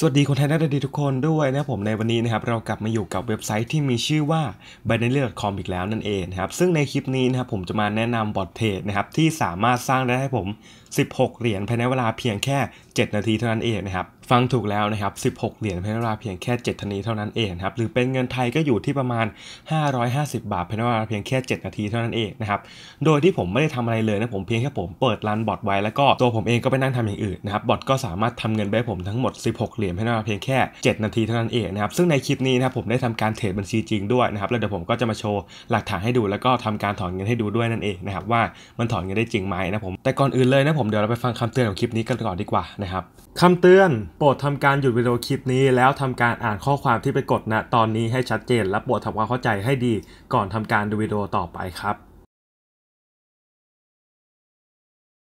สวัสดีคนไทยนักดีทุกคนด้วยนะผมในวันนี้นะครับเรากลับมาอยู่กับเว็บไซต์ที่มีชื่อว่า b i n a r y c o m อีกแล้วนั่นเองนะครับ ซึ่งในคลิปนี้นะครับผมจะมาแนะนำบอทเทรดนะครับที่สามารถสร้างได้ให้ผม 16 เหรียญภายในเวลาเพียงแค่ 7 นาทีเท่านั้นเองนะครับฟังถูกแล้วนะครับ 16 เหรียญเพนนราเพียงแค่ 7ทันีเท่านั้นเองครับ หรือเป็นเงินไทยก็อยู่ที่ประมาณ 550 บาทเพนนราเพียงแค่ 7 นาทีเท่านั้นเองนะครับ โดยที่ผมไม่ได้ทำอะไรเลยนะ ผมเพียงแค่ผมเปิดรันบอทไว้แล้วก็ตัวผมเองก็ไปนั่งทำอย่างอื่นนะครับบอทก็สามารถทำเงินไปผมทั้งหมด 16 เหรียญเพนนราเพียงแค่ 7 นาทีเท่านั้นเองนะครับซึ่งในคลิปนี้นะผมได้ทำการเทรดบัญชีจริงด้วยนะครับแล้วเดี๋ยวผมก็จะมาโชว์หลักฐานให้ดูแล้วก็ทำการถอนเงินให้ดูด้วยนั่นเองนะครับว่ามันถอนเงินได้จริงไหมนะผมแต่ก่อนอื่นเลยนะผมเดี๋ยวเราไปฟังคำเตือนของคลิปนี้กันก่อนดีกว่านะครับคำเตือนโปรดทำการหยุดวิดีโอคลิปนี้แล้วทำการอ่านข้อความที่ไปกดณนะตอนนี้ให้ชัดเจนและโปรดทำความเข้าใจให้ดีก่อนทำการดูวิดีโอต่อไปครับ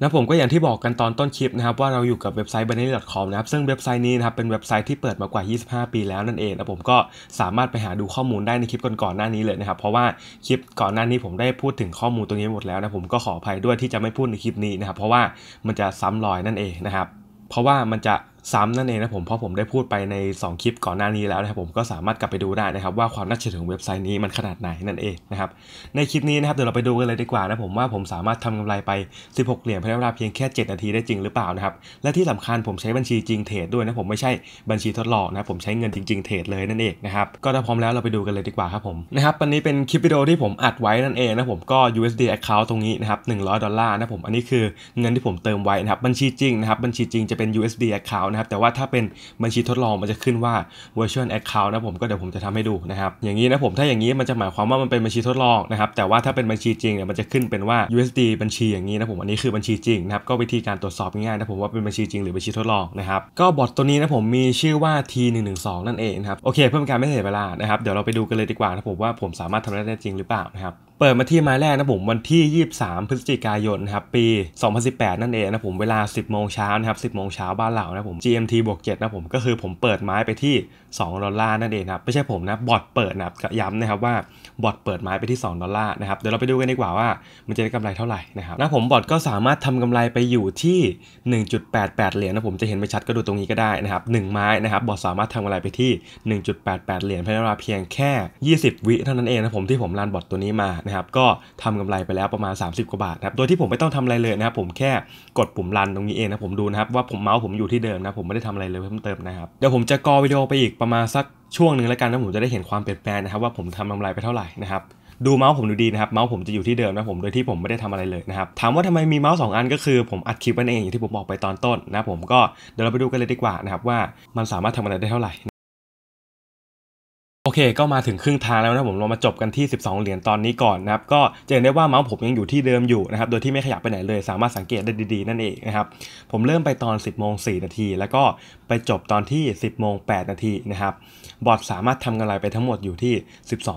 นะผมก็อย่างที่บอกกันตอนต้นคลิปนะครับว่าเราอยู่กับเว็บไซต์ b a n a r y c o m นะครับ ซึ่งเว็บไซต์นี้นะครับเป็นเว็บไซต์ที่เปิดมากว่า 25 ปีแล้วนั่นเองนะผมก็สามารถไปหาดูข้อมูลได้ในคลิปก่อนๆ หน้านี้เลยนะครับเพราะว่าคลิปก่อนหน้านี้ผมได้พูดถึงข้อมูลตรงนี้หมดแล้วนะผมก็ขออภัยด้วยที่จะไม่พูดในคลิปนี้นะครับเพราะว่ามันจะซ้ำรอยนั่นเองนะครับเพราะว่ามันจะซ้ำนั่นเองนะผมเพราะผมได้พูดไปใน2คลิปก่อนหน้านี้แล้วนะครับผมก็สามารถกลับไปดูได้นะครับว่าความน่าเชื่อถือของเว็บไซต์นี้มันขนาดไหนนั่นเองนะครับในคลิปนี้นะครับเดี๋ยวเราไปดูกันเลยดีกว่านะผมว่าผมสามารถทำกำไรไป 16เหรียญภายในเวลาเพียงแค่ 7 นาทีได้จริงหรือเปล่านะครับและที่สำคัญผมใช้บัญชีจริงเทรดด้วยนะผม ไม่ใช่บัญชีทดลองนะผมใช้เงินจริงๆเทรดเลยนั่นเองนะครับก็ถ้าพร้อมแล้วเราไปดูกันเลยดีกว่าครับผมนะครับวันนี้เป็นคลิปวิดีโอที่ผมอัดไว้นั่นเองนะผมก็ USD account ตรงนี้นะครับ100ดอลลาร์นะผมอันนี้คือเงินที่ผมเติมไว้นะครับบัญชีจริงนะครับบัญชีจริงจะเป็น USD account ะครับแต่ว่าถ้าเป็นบัญชีทดลองมันจะขึ้นว่า virtual account นะผมก็เดี๋ยวผมจะทำให้ดูนะครับอย่างนี้นะผม ถ้าอย่างนี้มันจะหมายความว่ามันเป็นบัญชีทดลองนะครับแต่ว่าถ้าเป็นบัญชีจริงเนี่ยมันจะขึ้นเป็นว่า USD บัญชี อย่างนี้นะผมอันนี้คือบัญชีจริงนะครับก็วิธีการตรวจสอบง่ายๆนะผมว่าเป็นบัญชีจริงหรือบัญชีทดลองนะครับก็บอทตัวนี้นะผมมีชื่อว่า T112 นั่นเองครับโอเค เพื่อเป็นการไม่เสียเวลานะครับเดี๋ยวเราไปดูกันเลยดีกว่านะผมว่าผมสามารถทำได้จริงหรือเปล่านะครับเปิดมาที่ไม้แรกนะผมวันที่ 23 พฤศจิกายนครับปี 2018 นั่นเองนะผมเวลา 10 โมงเช้านะครับ10โมงเช้าบ้านเรานะผม GMT บวก7นะผมก็คือผมเปิดไม้ไปที่ 2 ดอลลาร์นั่นเองครับไม่ใช่ผมนะบอทเปิดนะครับย้ำนะครับว่าบอทเปิดไม้ไปที่ 2 ดอลลาร์นะครับเดี๋ยวเราไปดูกันดีกว่าว่ามันจะได้กำไรเท่าไหร่นะครับนะผมบอทก็สามารถทำกำไรไปอยู่ที่ 1.88 เหรียญนะผมจะเห็นไปชัดก็ดูตรงนี้ก็ได้นะครับ1ไม้นะครับบอทสามารถทำกำไรไปที่1.88เหรียญภายในเวลาเพียงแค่ 20 วิเท่านั้นเองนะผมที่ผมรันบอทตัวนี้มานะครับก็ทำกำไรไปแล้วประมาณ 30 กว่าบาทนะครับ โดยที่ผมไม่ต้องทำอะไรเลยนะครับ ผมแค่กดปุ่มรันตรงนี้เองนะผมดูนะครับว่าผมเมาส์ผมอยู่ที่เดิมนะผมไม่ได้ทำอะไรเลยเพิ่มเติมนะครับเดี๋ยวผมจะกอวิดีโอไปอีกประมาณสักช่วงหนึ่งแล้วกันนะผมจะได้เห็นความเปลี่ยนแปลงนะครับว่าผมทำกำไรไปเท่าไหร่นะครับดูเมาส์ผมดูดีนะครับ เมาส์ผมจะอยู่ที่เดิมนะผมโดยที่ผมไม่ได้ทำอะไรเลยนะครับถามว่าทำไมมีเมาส์สองอัน ก็คือผมอัดคลิปนั่นเองอย่างที่ผมบอกไปตอนต้นนะผมก็เดี๋ยวเราไปดูกันเลยดีกว่านะครับว่ามันสามารถทำอะไรได้เท่าไหร่เคก็มาถึงครึ่งทางแล้วนะผมเรามาจบกันที่ 12 เหรียญตอนนี้ก่อนนะครับก็จะเห็นได้ว่าเมาส์ผมยังอยู่ที่เดิมอยู่นะครับโดยที่ไม่ขยับไปไหนเลยสามารถสังเกตได้ดีๆนั่นเองนะครับผมเริ่มไปตอน 10 โมง 4 นาทีแล้วก็ไปจบตอนที่ 10โมง 8 นาทีนะครับบอทดสามารถทำกำไรไปทั้งหมดอยู่ที่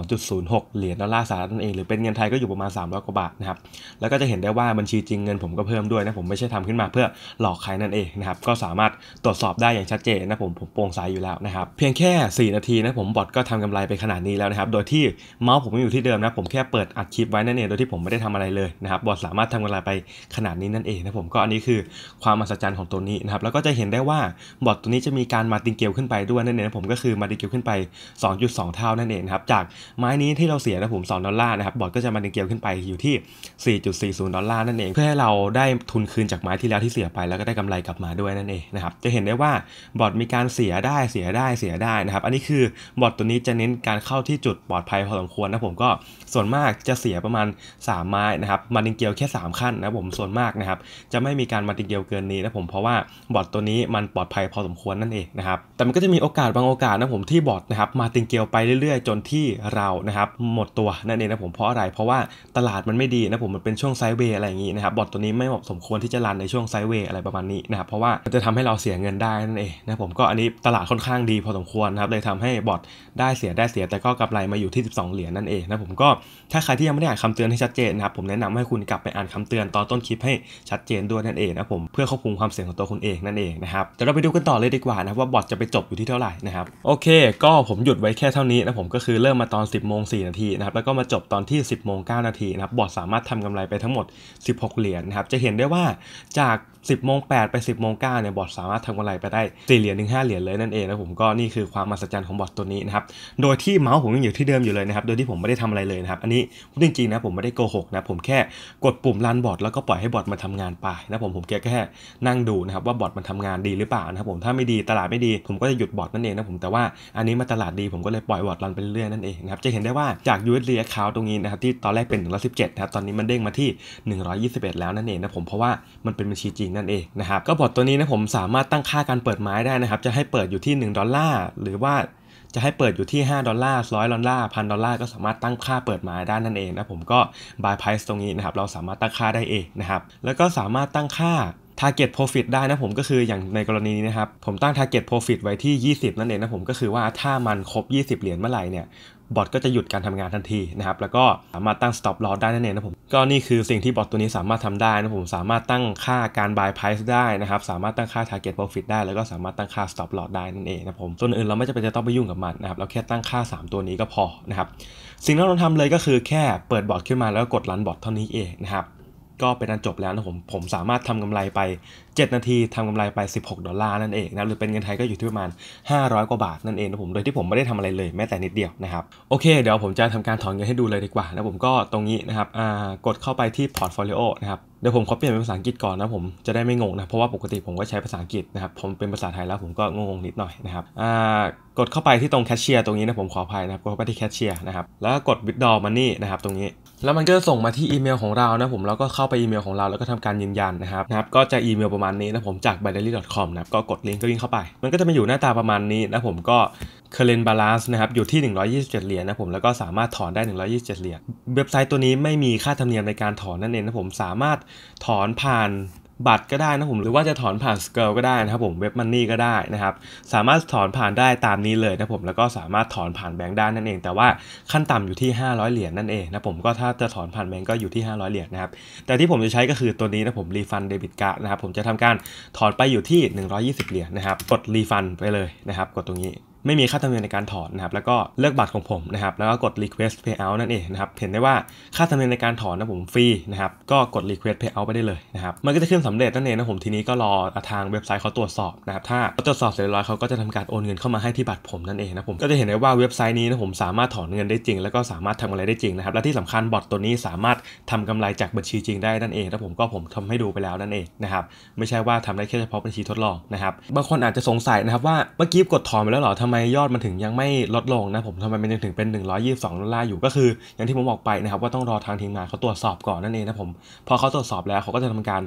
12.06 เหรียญดอลลาร์สหรัฐนั่นเองหรือเป็นเงินไทยก็อยู่ประมาณ 300 กว่าบาทนะครับแล้วก็จะเห็นได้ว่าบัญชีจริงเงินผมก็เพิ่มด้วยนะผมไม่ใช่ทำขึ้นมาเพื่อหลอกใครนั่นเองนะครับก็สามารถตรวจสอบได้ อย่างชัดเจนนะผมผมโปร่งใสอยู่แล้วนะครับเพียงแค่ 4 นาทีนะผมบอทก็ทำกำำไรไปขนาดนี้แล้วนะครับ โดยที่เมาส์ผมอยู่ที่เดิมนะ ผมแค่เปิดอัดคลิปไว้นั่นเอง โดยที่ผมไม่ได้ทำอะไรเลยนะครับ บอสสามารถทำกำไรไปขนาดนี้นั่นเองนะผม ก็อันนี้คือ ความมหัศจรรย์ของตัวนี้นะครับ แล้วก็จะเห็นได้ว่าบอสตัวนี้จะมีการมาติงเกลขึ้นไปด้วยนั่นเองนะผมก็คือมาติงเกลขึ้นไป 2.2 เท่านั่นเองครับ จากไม้นี้ที่เราเสียนะผม 2 ดอลลาร์นะครับ บอสก็จะมาติงเกลขึ้นไปอยู่ที่ 4.40 ดอลลาร์นั่นเอง เพื่อให้เราได้ทุนคืนจากไม้ที่แล้วที่เสียไป แล้วก็ได้กำไรกลับมาด้วยนั่นเองนะครับจะเห็นได้ว่าบอสมีการเสียได้เสียได้เสียได้นะครับอันนี้คือบอสตัวนี้จะเน้นการเข้าที่จุดปลอดภัยพอสมควรนะผมก็ส่วนมากจะเสียประมาณ 3 ไม้นะครับมาติงเกลแค่ 3 ขั้นนะผมส่วนมากนะครับจะไม่มีการมาติงเกลเกินนี้นะผมเพราะว่าบอร์ดตัวนี้มันปลอดภัยพอสมควรนั่นเองนะครับแต่มันก็จะมีโอกาส บางโอกาสนะผมที่บอร์ดนะครับมาติงเกลไปเรื่อย ๆ จนที่เรานะครับหมดตัวนั่นเองนะผมเพราะอะไร เพราะว่าตลาดมันไม่ดีนะผม มันเป็นช่วงไซเวย์อะไรอย่างนี้นะครับบอร์ดตัวนี้ไม่เหมาะสมควรที่จะรันในช่วงไซเวย์อะไรประมาณนี้นะครับเพราะว่าจะทำให้เราเสียเงินได้นั่นเองนะผมก็อันนี้ตลาดค่อนข้างดีพอสมควรนะครับเลยทำให้บอร์ดได้เสียได้เสียแต่ก็กำไรมาอยู่ที่ 12 เหรียญนั่นเองนะผมก็ถ้าใครที่ยังไม่ได้อ่านคำเตือนให้ชัดเจนนะครับผมแนะนำให้คุณกลับไปอ่านคำเตือนตอนต้นคลิปให้ชัดเจนด้วยนั่นเองนะผมเพื่อควบคุมความเสี่ยงของตัวคุณเองนั่นเองนะครับเดี๋ยวเราไปดูกันต่อเลยดีกว่านะว่าบอทจะไปจบอยู่ที่เท่าไหร่นะครับโอเค ก็ผมหยุดไว้แค่เท่านี้นะผมก็คือเริ่มมาตอน 10 โมง 4 นาทีนะครับแล้วก็มาจบตอนที่ 10โมง9นาทีนะครับบอทสามารถทำกำไรไปทั้งหมด 16 เหรียญนะครับจะเห็นได้ว่าจาก10โมงดไป 10โมงาเนี่ยบอทสามารถทำกำไรไปได้4 เหรียญถึงาเหรียญเลยนั่นเองนะผมก็นี่คือความมหัศจรรย์ของบอทตัวนี้นะครับโดยที่เมาส์ผมยังอยู่ที่เดิมอยู่เลยนะครับโดยที่ผมไม่ได้ทำอะไรเลยนะครับอันนี้พูดจริงๆนะผมไม่ได้โกหกนะผมแค่กดปุ่มรันบอทแล้วก็ปล่อยให้บอทมาททางานไปนะผมผมแค่แค่นั่งดูนะครับว่าบอทมันทำงานดีหรือเปล่านะครับผมถ้าไม่ดีตลาดไม่ดีผมก็จะหยุดบอทนั่นเองนะผมแต่ว่าอันนี้มาตลาดดีผมก็เลยปล่อยบอทรันไปเรื่อยนั่นเองนะครับจะเห็นได้ว่าจาก USD account ตรงนี้นะครับที่ตอนแรกเป็น117นะครับตอนนี้มันเด้งมาที่ 121แล้วนั่นเองนะผมเพราะว่ามันเป็นบัญชีจริงั่นเองนะครับก็บอทตัวนี้นะผมสามารถตั้งค่าการเปิดไม้ได้นะครับจะให้เปิดอยู่ที่ 1 ดอลลาร์หรือว่าจะให้เปิดอยู่ที่5ดอลลาร์ร้อยดอลลาร์พันดอลลาร์ก็สามารถตั้งค่าเปิดไม้ได้นั่นเองนะผมก็บายไพ i ส์ตรงนี้นะครับเราสามารถตั้งค่าได้เองนะครับแล้วก็สามารถตั้งค่า target profit ได้นะผมก็คืออย่างในกรณีนี้นะครับผมตั้ง target profit ไว้ที่ 20นั่นเองนะผมก็คือว่าถ้ามันครบ 20 เหรียญเมื่อไหร่เนี่ยบอทก็จะหยุดการทำงานทันทีนะครับแล้วก็สามารถตั้ง stop loss ได้นั่นเองนะผมก็นี่คือสิ่งที่บอทตัวนี้สามารถทำได้นะผม สามารถตั้งค่าการ buy price ได้นะครับ สามารถตั้งค่า target profit ได้แล้วก็สามารถตั้งค่า stop loss ได้นั่นเองนะผมส่วนอื่นเราไม่จำเป็นจะต้องไปยุ่งกับมันนะครับเราแค่ตั้งค่า3ตัวนี้ก็พอนะครับสิ่งที่เราทำเลยก็คือแค่เปิดบอทขึ้นมาแล้วกดรันบอทเท่านี้เองนะครับก็เป็นอันจบแล้วนะผม ผมสามารถทำกำไรไป 7 นาทีทำกำไรไป 16 ดอลลาร์นั่นเองนะหรือเป็นเงินไทยก็อยู่ที่ประมาณ 500 กว่าบาทนั่นเองนะผมโดยที่ผมไม่ได้ทำอะไรเลยแม้แต่นิดเดียวนะครับโอเค เดี๋ยวผมจะทำการถอนเงินให้ดูเลยดีกว่านะผมก็ตรงนี้นะครับกดเข้าไปที่พอร์ตโฟลิโอนะครับเดี๋ยวผมขอเปลี่ยนเป็นภาษาอังกฤษก่อนนะผมจะได้ไม่งงนะเพราะว่าปกติผมก็ใช้ภาษาอังกฤษนะครับผมเป็นภาษาไทยแล้วผมก็งงๆนิดหน่อยนะครับกดเข้าไปที่ตรงแคชเชียร์ตรงนี้นะผมขออภัยนะครับกดเข้าไปที่แคชเชียร์นะครับแล้วกดวิดดอ r a w น o n นะครับตรงนี้แล้วมันก็ส่งมาที่อีเมลของเรานะผมแล้วก็เข้าไปอีเมลของเราแล้วก็ทำการยืนยันนะครับนะครับก็จะอีเมลประมาณนี้นะผมจาก b i n a r y c o m นะครับก็กดลิงก์ก็ลิกงเข้าไป มันก็จะมาอยู่หน้าตาประมาณนี้นะผมก็เค r r e n t b า l a n นะครับอยู่ที่127เหรียญนะผมแล้วก็สามารถถอนได้127เหรียญเว็บไซต์ตัวนี้ไม่มีค่าธรรมเนียมในการถอนนั่นเองนะผมสามารถถอนผ่านบัตรก็ได้นะผมหรือว่าจะถอนผ่านสเกลก็ได้นะครับผมเว็บมันนี่ก็ได้นะครับสามารถถอนผ่านได้ตามนี้เลยนะผมแล้วก็สามารถถอนผ่านแบงก์ได้นั่นเอง แต่ว่าขั้นต่ำอยู่ที่500เหรียญนั่นเองนะผมก็ถ้าจะถอนผ่านแบงก์ก็อยู่ที่500เหรียญนะครับแต่ที่ผมจะใช้ก็คือตัวนี้นะผมรีฟันเดบิตการ์ดนะครับผมจะทำการถอนไปอยู่ที่ 120 เหรียญนะครับกดรีฟันไปเลยนะครับกดตรงนี้ไม่มีค่าธรรมเนียมในการถอนนะครับแล้วก็เลือกบัตรของผมนะครับแล้วก็กด request payout นั่นเองนะครับเห็นได้ว่าค่าธรรมเนียมในการถอนนะผมฟรีนะครับก็กด request payout ไปได้เลยนะครับมันก็จะขึ้นสำเร็จนั่นเองนะผมทีนี้ก็รอทางเว็บไซต์เขาตรวจสอบนะครับถ้าเขาตรวจสอบเสร็จแล้วเขาก็จะทำการโอนเงินเข้ามาให้ที่บัตรผมนั่นเองนะผมก็จะเห็นได้ว่าเว็บไซต์นี้นะผมสามารถถอนเงินได้จริงแล้วก็สามารถทำอะไรได้จริงนะครับและที่สำคัญบอทตัวนี้สามารถทำกำไรจากบัญชีจริงได้นั่นเองนะผมก็ผมทำให้ดูไปแล้วนั่นเองนะครับไม่ใช่ว่าทำได้แค่เฉพาะบัญชีทดลองนะครับบางคนอาจจะสงสัยนะครับว่าเมื่อกี้กดถอนไปแล้วหรอทำำไมยอดมันถึงยังไม่ลดลงนะผมทำไมมันยังถึงเป็น 122ดอลลาร์อยู่ ก็คือ อย่างที่ผมบอกไปนะครับ ว่าต้องรอทางทีมงานเขาตรวจสอบก่อนนั่นเองนะผม พอเขาตรวจสอบแล้วเขาก็จะทำการ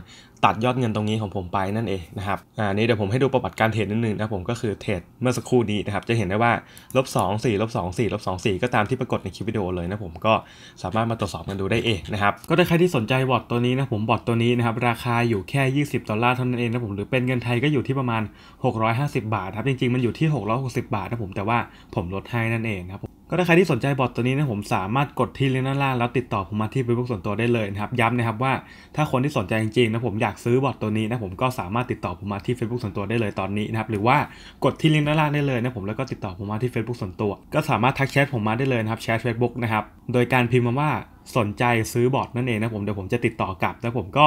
ตัดยอดเงินตรงนี้ของผมไปนั่นเองนะครับ อ่า นี้เดี๋ยวผมให้ดูประวัติการเทรดนิดนึงนะผมก็คือเทรดเมื่อสักครู่นี้นะครับ จะเห็นได้ว่าลบสองสี่ลบสองสี่ลบสองสี่ก็ตามที่ปรากฏในคลิปวิดีโอเลยนะผมก็สามารถมาตรวจสอบกันดูได้เองนะครับ ก็ถ้าใครที่สนใจบอทตัวนี้นะผมบอทตัวนี้นะครับราคาอยู่แค่20ดอลลาร์เท่านั้นเองนะผมหรือเป็นเงินไทยก็อยู่ที่ประมาณ 650 บาทครับจริงๆมันอยู่ที่ 660 บาทนะผมแต่ว่าผมลดให้นั่นเองครับก็ถ้าใครที่สนใจบอทตัวนี้นะผมสามารถกดที่ลิงก์ด้านล่างแล้วติดต่อผมมาที่เฟซบุ๊กส่วนตัวได้เลยนะครับย้ำนะครับว่า ถ้าคนที่สนใจจริงๆนะผมอยากซื้อบอทตัวนี้นะผมก็สามารถติดต่อผมมาที่ Facebook ส่วนตัวได้เลยตอนนี้นะครับหรือว่ากดที่ลิงก์ด้านล่างได้เลยนะผมแล้วก็ติดต่อผมมาที่ Facebook ส่วนตัว ก็สามารถทักแชทผมมาได้เลยนะครับแชทเฟซบุ๊กนะครับโดยการพิมพ์มาว่าสนใจซื้อบอทนั่นเองนะผมเดี๋ยวผมจะติดต่อกลับ แล้วผมก็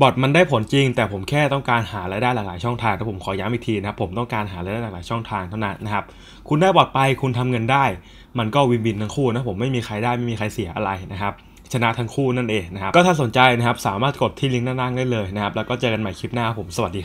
บอทมันได้ผลจริง แต่ผมแค่ต้องการหารายได้หลากหลายช่องทางแต่ผมขอย้ำอีกทีนะครับผมต้องการหารายได้หลากหลายช่องทางเท่านั้นนะครับคุณได้บอทไปคุณทำเงินได้มันก็วินวินทั้งคู่นะผมไม่มีใครได้ไม่มีใครเสียอะไรนะครับชนะทั้งคู่นั่นเองนะครับก็ถ้าสนใจนะครับสามารถกดที่ลิงก์ด้านล่างได้เลยนะครับแล้วก็เจอกันใหม่คลิปหน้าผมสวัสดีครับ